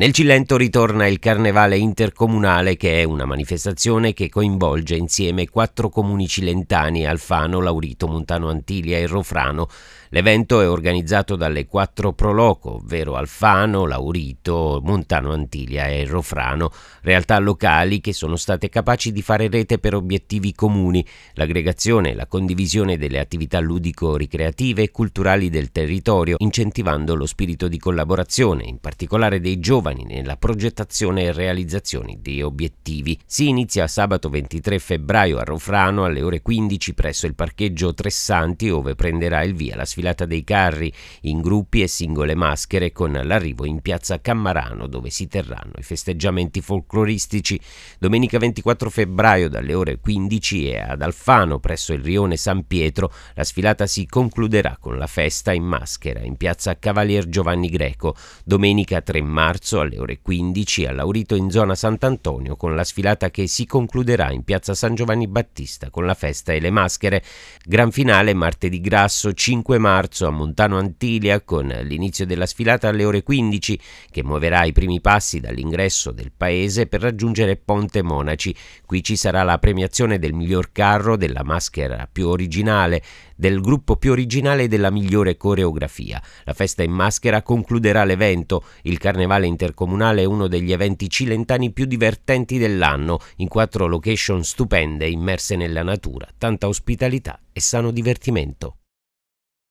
Nel Cilento ritorna il Carnevale Intercomunale che è una manifestazione che coinvolge insieme quattro comuni cilentani Alfano, Laurito, Montano Antilia e Rofrano. L'evento è organizzato dalle quattro Proloco, ovvero Alfano, Laurito, Montano Antilia e Rofrano, realtà locali che sono state capaci di fare rete per obiettivi comuni, l'aggregazione e la condivisione delle attività ludico-ricreative e culturali del territorio, incentivando lo spirito di collaborazione, in particolare dei giovani giovani nella progettazione e realizzazione di obiettivi. Si inizia sabato 23 febbraio a Rofrano alle ore 15 presso il parcheggio Tressanti dove prenderà il via la sfilata dei carri in gruppi e singole maschere con l'arrivo in piazza Cammarano dove si terranno i festeggiamenti folcloristici. Domenica 24 febbraio dalle ore 15 e ad Alfano presso il rione San Pietro la sfilata si concluderà con la festa in maschera in piazza Cavalier Giovanni Greco. Domenica 3 marzo alle ore 15 a Laurito in zona Sant'Antonio con la sfilata che si concluderà in piazza San Giovanni Battista con la festa e le maschere. Gran finale martedì grasso 5 marzo a Montano Antilia con l'inizio della sfilata alle ore 15 che muoverà i primi passi dall'ingresso del paese per raggiungere Ponte Monaci. Qui ci sarà la premiazione del miglior carro, della maschera più originale, del gruppo più originale e della migliore coreografia. La festa in maschera concluderà l'evento, il carnevale internazionale intercomunale è uno degli eventi cilentani più divertenti dell'anno, in quattro location stupende immerse nella natura, tanta ospitalità e sano divertimento.